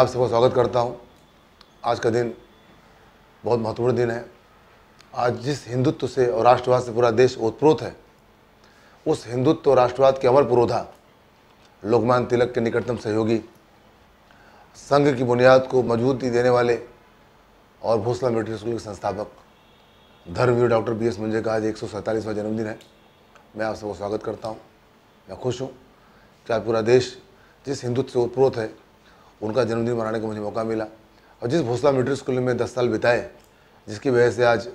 आप सबका स्वागत करता हूँ आज का दिन बहुत महत्वपूर्ण दिन है आज जिस हिंदुत्व से और राष्ट्रवाद से पूरा देश उत्प्रोत है उस हिंदुत्व और राष्ट्रवाद के अमर पुरोधा लोकमान तिलक के निकटतम सहयोगी संघ की बुनियाद को मजबूती देने वाले और भोसला मिलिट्री स्कूल के संस्थापक Dharmaveer doctor B S Moonje का आज एक जन्मदिन है मैं आप सबको स्वागत करता हूँ मैं खुश हूँ क्या पूरा देश जिस हिंदुत्व से उत्प्रोत है उनका जन्मदिन मनाने का मुझे मौका मिला और जिस भोसला मिडिल स्कूल में दस साल बिताए जिसकी वजह से आज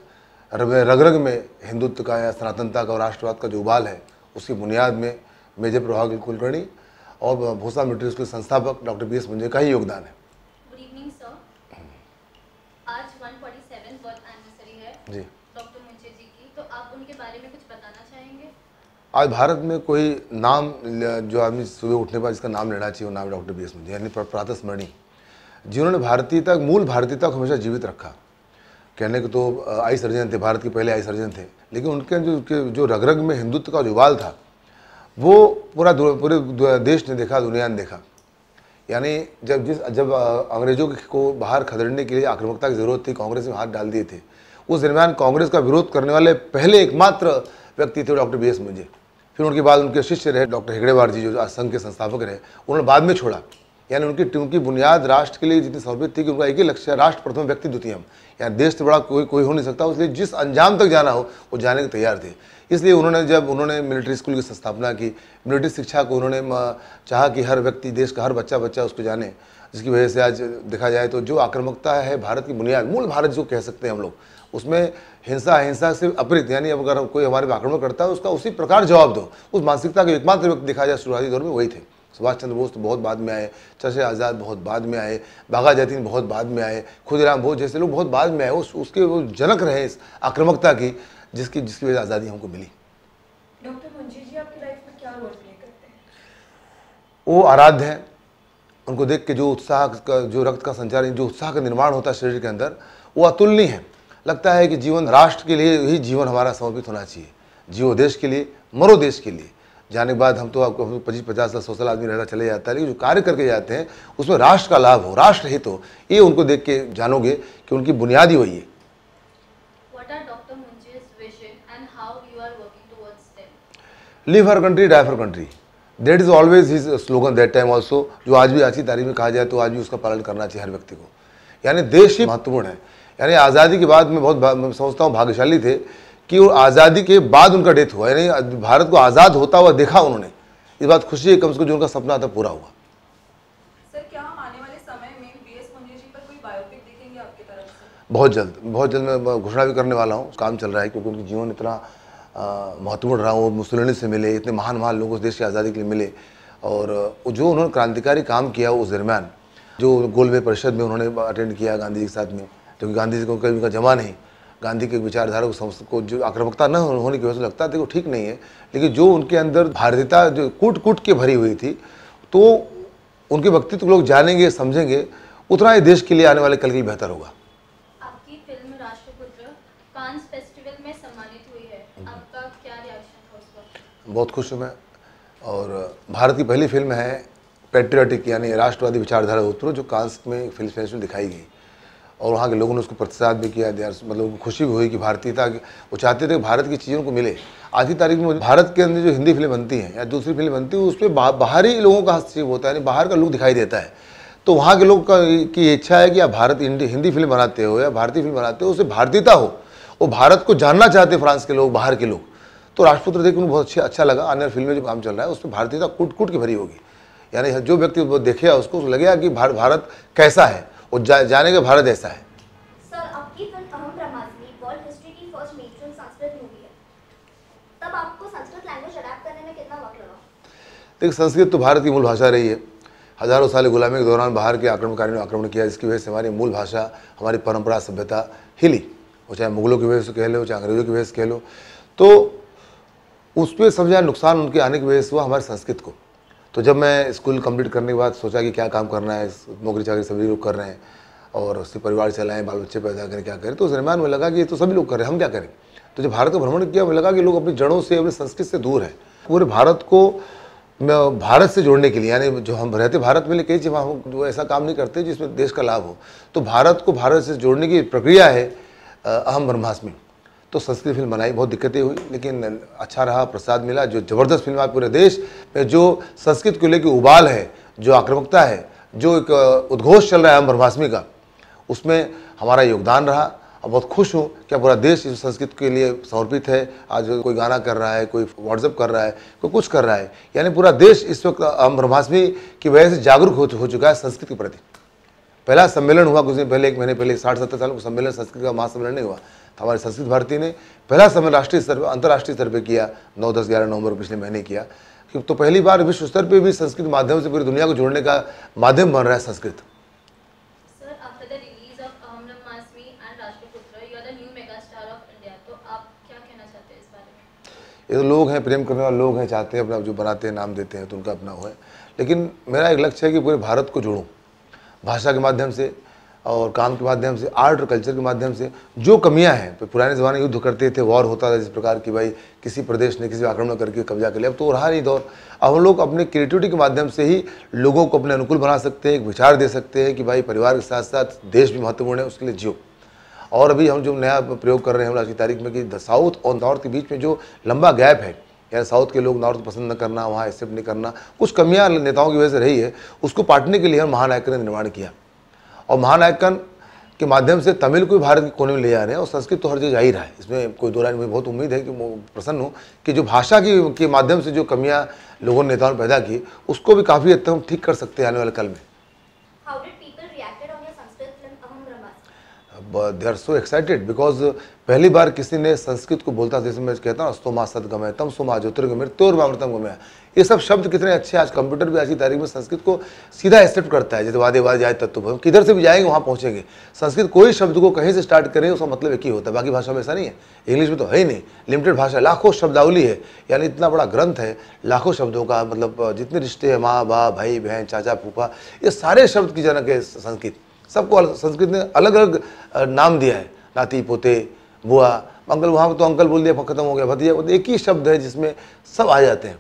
रग रग में हिंदुत्व का या सनातनता का और राष्ट्रवाद का जो उबाल है उसकी बुनियाद में मेजर प्रभाग कुलकर्णी और भोसला मिडिल स्कूल संस्थापक डॉक्टर बी एस मुंजे का ही योगदान है जी डॉक्टर मुंशी जी की तो आप उनके बारे में कुछ बताना आज भारत में कोई नाम जो आदमी सुबह उठने पर जिसका नाम लेना चाहिए वो नाम डॉक्टर बी एस मुंजी यानी प्रातः स्मरणी जिन्होंने भारतीय तक मूल भारतीयता को हमेशा जीवित रखा कहने के तो आई सर्जन थे भारत के पहले आई सर्जन थे लेकिन उनके जो जो रग में हिंदुत्व का जो उबाल था वो पूरा पूरे देश ने देखा दुनिया ने देखा यानी जब जिस जब अंग्रेजों को बाहर खदेड़ने के लिए आक्रमकता की जरूरत थी कांग्रेस में हाथ डाल दिए थे उस दरमियान कांग्रेस का विरोध करने वाले पहले एकमात्र व्यक्ति थे डॉक्टर बी एस मुंजे फिर उनके बाद उनके शिष्य रहे डॉक्टर हेगड़ेवार जी जो संघ के संस्थापक रहे उन्होंने बाद में छोड़ा यानी उनकी टीम की बुनियाद राष्ट्र के लिए जितनी समर्पित थी कि उनका एक ही लक्ष्य है राष्ट्र प्रथम व्यक्ति द्वितीय यानी देश से बड़ा कोई कोई हो नहीं सकता उसलिए जिस अंजाम तक जाना हो वो जाने के तैयार थे इसलिए उन्होंने जब उन्होंने मिलिट्री स्कूल की स्थापना की मिलिट्री शिक्षा को उन्होंने चाहा कि हर व्यक्ति देश का हर बच्चा बच्चा उसको जाने जिसकी वजह से आज देखा जाए तो जो आक्रामकता है भारत की बुनियाद मूल भारत जो कह सकते हैं हम लोग उसमें हिंसा हिंसा से अपरित यानी अगर कोई हमारे पर आक्रमण करता है तो उसका उसी प्रकार जवाब दो उस मानसिकता के एकमात्र व्यक्ति देखा जाए शुरुआती दौर में वही थे सुभाष चंद्र बोस तो बहुत बाद में आए चर्चे आज़ाद बहुत बाद में आए बाघा जैतीन बहुत बाद में आए खुदराम बोस जैसे लोग बहुत बाद में आए उस उसके वो जनक रहे इस आक्रमकता की जिसकी जिसकी वजह आज़ादी हमको मिली वो आराध्य हैं उनको देख के जो उत्साह का जो रक्त का संचार जो उत्साह का निर्माण होता है शरीर के अंदर वो अतुलनीय है लगता है कि जीवन राष्ट्र के लिए ही जीवन हमारा समर्पित होना चाहिए जीवो देश के लिए मरो देश के लिए जाने के बाद हम तो आपको हम तो पच्चीस पचास साल सौ साल आदमी रहता चले जाता है लेकिन जो कार्य करके जाते हैं उसमें राष्ट्र का लाभ हो राष्ट्र हित हो ये उनको देख के जानोगे कि उनकी बुनियादी वही है live her country die fur country that is always his slogan that time also जो आज भी आज की तारीख में कहा जाए तो आज भी उसका पालन करना चाहिए हर व्यक्ति को यानी देश ही महत्वपूर्ण है यानी आज़ादी के बाद मैं बहुत समझता हूँ भाग्यशाली थे कि वो आज़ादी के बाद उनका डेथ हुआ यानी भारत को आज़ाद होता हुआ देखा उन्होंने इस बात खुशी है कम से कम जो उनका सपना था पूरा हुआ बहुत जल्द बहुत जल्द मैं घोषणा भी करने वाला हूँ काम चल रहा है क्योंकि उनके जीवन इतना महत्वपूर्ण रहा वो मुसोलिनी से मिले इतने महान महान लोगों से देश की आज़ादी के लिए मिले और जो उन्होंने क्रांतिकारी काम किया उस दरमियान जो गोलमेज परिषद में उन्होंने अटेंड किया गांधी जी के साथ में क्योंकि गांधी जी को कभी उनका जमा नहीं गांधी के विचारधारा को, को जो आक्रमकता न होने की वजह से लगता था वो ठीक नहीं है लेकिन जो उनके अंदर भारतीयता जो कूट कूट के भरी हुई थी तो उनके व्यक्तित्व लोग जानेंगे समझेंगे उतना ही देश के लिए आने वाले कल के लिए बेहतर होगा आपकी फिल्म फेस्टिवल में सम्मानित हुई है हम्म। आपका क्या रिएक्शन बहुत खुश हूँ मैं और भारत की पहली फिल्म है पेट्रियाटिक यानी राष्ट्रवादी विचारधारा उत्तर जो कांस में फिल्म फेस्टिवल दिखाई गई और वहाँ के लोगों ने उसको प्रतिसाद भी किया दिया मतलब उनको खुशी भी हुई कि भारतीयता वो चाहते थे भारत की चीज़ों को मिले आज की तारीख में भारत के अंदर जो हिंदी फिल्म बनती हैं या दूसरी फिल्म बनती है उस पर बा, बाहरी लोगों का हस्तक्षेप होता है यानी बाहर का लुक दिखाई देता है तो वहाँ के लोग का की इच्छा है कि आप भारत हिंदी फिल्म बनाते हो या भारतीय फिल्म बनाते हो उससे भारतीयता हो वो भारत को जानना चाहते फ्रांस के लोग बाहर के लोग तो राष्ट्रपुत्र देखने में बहुत अच्छा अच्छा लगा अन्य फिल्म में जो काम चल रहा है उसमें भारतीयता कूट कूट की भरी होगी यानी जो व्यक्ति देखे उसको लगेगा कि भारत कैसा है वो जा, जाने के भारत ऐसा है देखिए संस्कृत तो भारत की मूल भाषा रही है हजारों साल गुलामी के दौरान बाहर के आक्रमणकारियों ने आक्रमण किया जिसकी वजह से हमारी मूल भाषा हमारी परंपरा सभ्यता हिली वो चाहे मुगलों की वजह से कह लो चाहे अंग्रेजों की वजह से कह लो तो उस पर समझा नुकसान उनके आने की वजह से हुआ हमारी संस्कृत को तो जब मैं स्कूल कंप्लीट करने के बाद सोचा कि क्या काम करना है नौकरी चाकरी सभी लोग कर रहे हैं और उससे परिवार चलाएं बाल बच्चे पैदा करें क्या करें तो उस निर्माण में लगा कि ये तो सभी लोग कर रहे हैं हम क्या करें तो जब भारत का भ्रमण किया हमें लगा कि लोग अपनी जड़ों से अपनी संस्कृति से दूर है पूरे भारत को भारत से जोड़ने के लिए यानी जो हम रहते भारत में चीज़ वहाँ जो ऐसा काम नहीं करते जिसमें देश का लाभ हो तो भारत को भारत से जोड़ने की प्रक्रिया है अहम ब्रह्मास्मी तो संस्कृत फिल्म बनाई बहुत दिक्कतें हुई लेकिन अच्छा रहा प्रसाद मिला जो ज़बरदस्त फिल्म आई पूरे देश में जो संस्कृत को लेकर उबाल है जो आक्रमकता है जो एक उद्घोष चल रहा है हम ब्रह्माष्टमी का उसमें हमारा योगदान रहा और बहुत खुश हूँ क्या पूरा देश इस संस्कृत के लिए समर्पित है आज कोई गाना कर रहा है कोई व्हाट्सअप कर रहा है कोई कुछ कर रहा है यानी पूरा देश इस वक्त हम ब्रह्माष्टमी की वजह से जागरूक हो चुका है संस्कृत के प्रति पहला सम्मेलन हुआ कुछ दिन पहले एक महीने पहले साठ सत्तर साल का सम्मेलन संस्कृत का महासम्मेलन नहीं हुआ तो हमारे संस्कृत भारती ने पहला सम्मेलन राष्ट्रीय स्तर पर अंतर्राष्ट्रीय स्तर पर किया नौ दस ग्यारह नवंबर को पिछले महीने किया तो पहली बार विश्व स्तर पर भी संस्कृत माध्यम से पूरी दुनिया को जोड़ने का माध्यम बन रहा है संस्कृत तो ये तो लोग हैं प्रेम करने वाले लोग हैं चाहते हैं अपना जो बनाते हैं नाम देते हैं तो उनका अपना हो है लेकिन मेरा एक लक्ष्य है कि पूरे भारत को जोड़ूँ भाषा के माध्यम से और काम के माध्यम से आर्ट और कल्चर के माध्यम से जो कमियां हैं तो पुराने ज़माने युद्ध करते थे वॉर होता था जिस प्रकार की भाई किसी प्रदेश ने किसी आक्रमण करके कब्जा कर लिया अब तो रहा नहीं दौर अब हम लोग अपने क्रिएटिविटी के माध्यम से ही लोगों को अपने अनुकूल बना सकते हैं एक विचार दे सकते हैं कि भाई परिवार के साथ साथ देश भी महत्वपूर्ण है उसके लिए जियो और अभी हम जो नया प्रयोग कर रहे हैं आज की तारीख में कि द साउथ और नॉर्थ के बीच में जो लंबा गैप है यानी साउथ के लोग नॉर्थ पसंद न करना वहाँ एक्सेप्ट नहीं करना कुछ कमियाँ नेताओं की वजह से रही है उसको पाटने के लिए हम महानायक ने निर्माण किया और महानायकन के माध्यम से तमिल को भी भारत के कोने में ले जा रहे हैं और संस्कृत तो हर जगह जा ही रहा है इसमें कोई दो राय मुझे बहुत उम्मीद है कि प्रसन्न हूँ कि जो भाषा की के माध्यम से जो कमियाँ लोगों ने नेताओं ने पैदा की उसको भी काफ़ी हद तक हम ठीक कर सकते हैं आने वाले कल में they are so excited because पहली बार किसी ने संस्कृत को बोलता जैसे मैं कहता हूँ सद सदगमय तम सोमा ज्योतिर्गमय मृतम गमय ये सब शब्द कितने अच्छे आज कंप्यूटर भी आज की तारीख में संस्कृत को सीधा एक्सेप्ट करता है जैसे वादे वादे जाए तत्व भव किधर से भी जाएंगे वहाँ पहुँचेंगे संस्कृत कोई शब्द को कहीं से स्टार्ट करें उसका मतलब एक ही होता है बाकी भाषा में ऐसा नहीं है इंग्लिश में तो है ही नहीं लिमिटेड भाषा लाखों शब्दावली है यानी इतना बड़ा ग्रंथ है लाखों शब्दों का मतलब जितने रिश्ते हैं माँ बा भाई बहन चाचा फूफा ये सारे शब्द की जनक है संस्कृत सबको संस्कृत ने अलग अलग नाम दिया है नाती पोते बुआ अंकल वहाँ तो अंकल बोल दिया खत्म हो गया भतीजा वो एक ही शब्द है जिसमें सब आ जाते हैं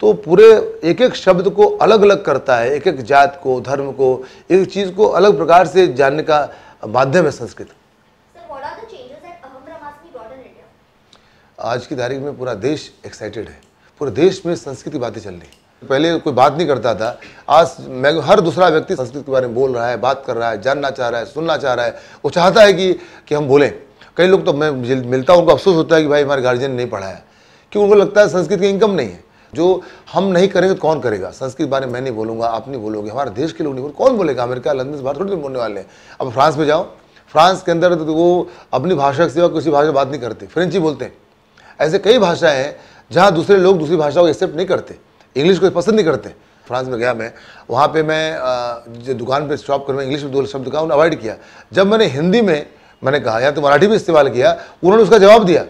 तो पूरे एक एक शब्द को अलग अलग करता है एक एक जात को धर्म को एक चीज़ को अलग प्रकार से जानने का माध्यम है संस्कृत आज की तारीख में पूरा देश एक्साइटेड है पूरे देश में संस्कृत की बातें चल रही पहले कोई बात नहीं करता था आज मैं हर दूसरा व्यक्ति संस्कृत के बारे में बोल रहा है बात कर रहा है जानना चाह रहा है सुनना चाह रहा है वो चाहता है कि कि हम बोलें कई लोग तो मैं मिलता हूँ उनको अफसोस होता है कि भाई हमारे गार्जियन नहीं पढ़ाया क्योंकि उनको लगता है संस्कृत की इनकम नहीं है जो हम नहीं करेंगे तो कौन करेगा संस्कृत बारे में मैं नहीं बोलूँगा आप नहीं बोलोगे हमारे देश के लोग नहीं बोल कौन बोलेगा अमेरिका लंदन भारत थोड़ी बोलने वाले हैं अब फ्रांस में जाओ फ्रांस के अंदर तो वो अपनी भाषा के सिवा किसी भाषा में बात नहीं करते फ्रेंच ही बोलते हैं ऐसे कई भाषाएं हैं जहाँ दूसरे लोग दूसरी भाषा को एक्सेप्ट नहीं करते इंग्लिश को पसंद नहीं करते फ्रांस में गया मैं वहाँ पे मैं जो दुकान पे शॉप कर मैं इंग्लिश में दो शब्द कहा उन्हें अवॉइड किया जब मैंने हिंदी में मैंने कहा या तो मराठी में इस्तेमाल किया उन्होंने उसका जवाब दिया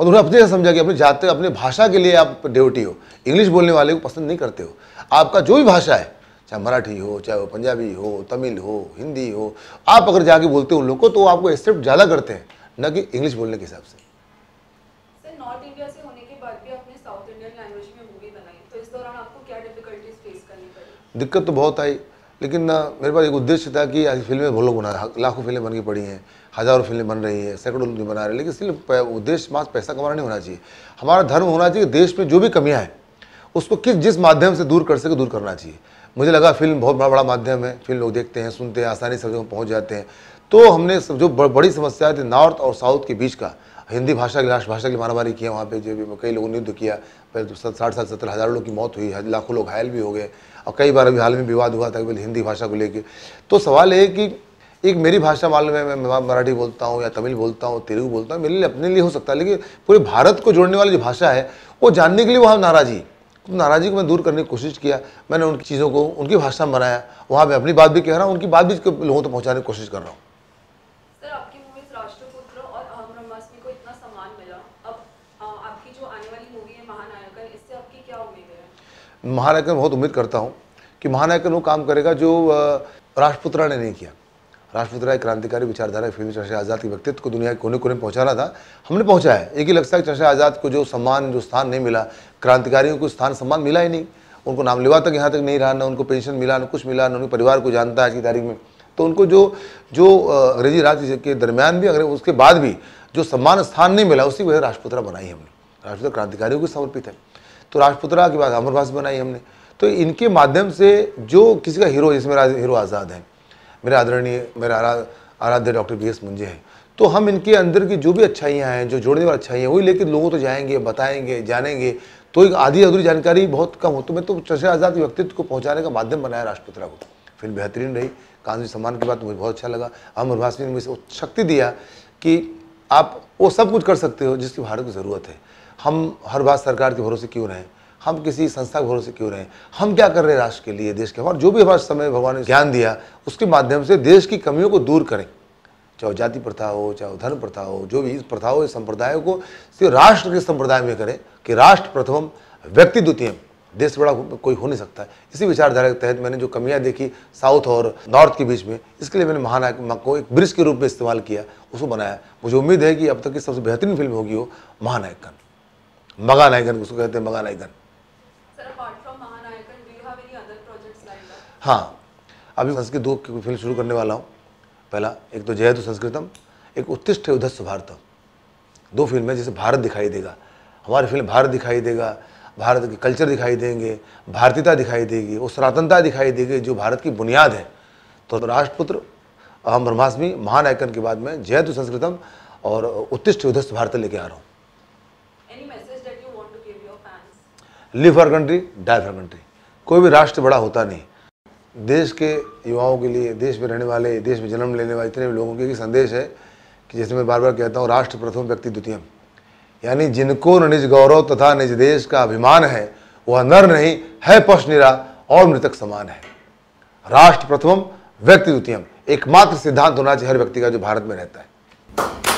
और उन्होंने अपने समझा कि अपनी जाते अपने भाषा के लिए आप ड्यूटी हो इंग्लिश बोलने वाले को पसंद नहीं करते हो आपका जो भी भाषा है चाहे मराठी हो चाहे वो पंजाबी हो तमिल हो हिंदी हो आप अगर जाके बोलते हो उन लोग को तो आपको एक्सेप्ट ज़्यादा करते हैं न कि इंग्लिश बोलने के हिसाब से दिक्कत तो बहुत आई लेकिन मेरे पास एक उद्देश्य था कि आज फिल्में बहुत लोग बना लाखों फिल्में बन के पड़ी हैं हज़ारों फिल्में बन रही हैं सैकड़ों लोग बना रहे हैं लेकिन सिर्फ उद्देश्य मात्र पैसा कमाना नहीं होना चाहिए हमारा धर्म होना चाहिए देश में जो भी कमियाँ हैं उसको किस जिस माध्यम से दूर कर सके दूर करना चाहिए मुझे लगा फिल्म बहुत बड़ा बड़ा माध्यम है फिल्म लोग देखते हैं सुनते हैं आसानी से जगह पहुँच जाते हैं तो हमने जो बड़ी समस्या थी नॉर्थ और साउथ के बीच का हिंदी भाषा की राष्ट्रभाषा भाषा की मारामारी की है वहाँ पे जो भी कई लोगों ने युद्ध किया पहले तो साठ साल सत्तर हज़ार लोगों की मौत हुई लाखों लोग घायल भी हो गए और कई बार अभी हाल में विवाद हुआ था हिंदी भाषा को लेकर तो सवाल है कि एक मेरी भाषा मालूम है मैं मराठी बोलता हूँ या तमिल बोलता हूँ तेलुगु बोलता हूँ मेरे लिए अपने लिए हो सकता है लेकिन पूरे भारत को जोड़ने वाली जो भाषा है वो जानने के लिए वहाँ नाराज़ी तो नाराज़ी को मैं दूर करने की कोशिश किया मैंने उनकी चीज़ों को उनकी भाषा में बनाया वहाँ मैं अपनी बात भी कह रहा हूँ उनकी बात भी लोगों तक तो पहुँचाने की कोशिश कर रहा हूँ इतना सामान मिला अब आपकी जो आने वाली मूवी है महानायकन इससे आपकी क्या उम्मीद है महानायकन बहुत उम्मीद करता हूँ कि महानायकन वो काम करेगा जो राजपुत्रा ने नहीं किया राजपुत्रा एक क्रांतिकारी विचारधारा फिर भी चर्चा आज़ाद के व्यक्तित्व को दुनिया के कोने कोने पहुंचा रहा था हमने पहुँचाया है एक ही लगता है चर्चा आज़ाद को जो सम्मान जो स्थान नहीं मिला क्रांतिकारियों को स्थान सम्मान मिला ही नहीं उनको नाम लिवा तक यहाँ तक नहीं रहा ना उनको पेंशन मिला ना कुछ मिला ना उनके परिवार को जानता है आज की तारीख में तो उनको जो जो अंग्रेजी राज के दरमियान भी अंग्रेज उसके बाद भी जो सम्मान स्थान नहीं मिला उसी वजह राजपुत्रा बनाई हमने राजपुत्रा क्रांतिकारियों को समर्पित है तो राजपुत्रा के बाद अमरवास बनाई हमने तो इनके माध्यम से जो किसी का हीरो जिसमें हीरो आज़ाद है मेरे आदरणीय मेरे आराध्य डॉक्टर बी एस मुंजे हैं तो हम इनके अंदर की जो भी अच्छाइयाँ हैं जो जोड़ने वाली अच्छाइयाँ वही लेकिन लोगों तो जाएंगे बताएंगे जानेंगे तो एक आधी अधूरी जानकारी बहुत कम हो तो मैं तो चर्चा आज़ाद व्यक्तित्व को पहुँचाने का माध्यम बनाया राष्ट्रपुत्रा को फिल्म बेहतरीन रही कानूनी सम्मान की बात मुझे बहुत अच्छा लगा अमर भाषण ने मुझे शक्ति दिया कि आप वो सब कुछ कर सकते हो जिसकी भारत को ज़रूरत है हम हर बात सरकार के भरोसे क्यों रहें हम किसी संस्था के भरोसे क्यों रहें हम क्या कर रहे हैं राष्ट्र के लिए देश के और जो भी हमारे समय भगवान ने ज्ञान दिया उसके माध्यम से देश की कमियों को दूर करें चाहे जाति प्रथा हो चाहे धर्म प्रथा हो जो भी इस प्रथा हो इस संप्रदायों को सिर्फ राष्ट्र के संप्रदाय में करें कि राष्ट्र प्रथम व्यक्ति द्वितीय देश बड़ा कोई हो नहीं सकता इसी विचारधारा के तहत मैंने जो कमियां देखी साउथ और नॉर्थ के बीच में इसके लिए मैंने महानायक को एक ब्रिज के रूप में इस्तेमाल किया उसको बनाया मुझे उम्मीद है कि अब तक की सबसे बेहतरीन फिल्म होगी वो महानायकन मगानायकन उसको कहते हैं मगानायकन हाँ अभी संस्कृत दो फिल्म शुरू करने वाला हूँ पहला एक तो जय तो संस्कृतम एक उत्तिष्ठ उदस्व भारतम दो फिल्म है जिसे भारत दिखाई देगा हमारी फिल्म भारत दिखाई देगा भारत के कल्चर दिखाई देंगे भारतीयता दिखाई देगी वो सनातनता दिखाई देगी जो भारत की बुनियाद है तो राष्ट्रपुत्र अहम ब्रह्मास्मि महान आयकन के बाद में जय तु संस्कृतम और उत्तिष्ट युद्धस्थ भारत लेके आ रहा हूँ live for country die for country कोई भी राष्ट्र बड़ा होता नहीं देश के युवाओं के लिए देश में रहने वाले देश में जन्म लेने वाले इतने भी लोगों के संदेश है कि जैसे मैं बार बार कहता हूँ राष्ट्र प्रथम व्यक्ति द्वितीय यानी जिनको निज गौरव तथा निज देश का अभिमान है वह नर नहीं है पश निरा और मृतक समान है राष्ट्र प्रथम व्यक्ति द्वितीय एकमात्र सिद्धांत होना चाहिए हर व्यक्ति का जो भारत में रहता है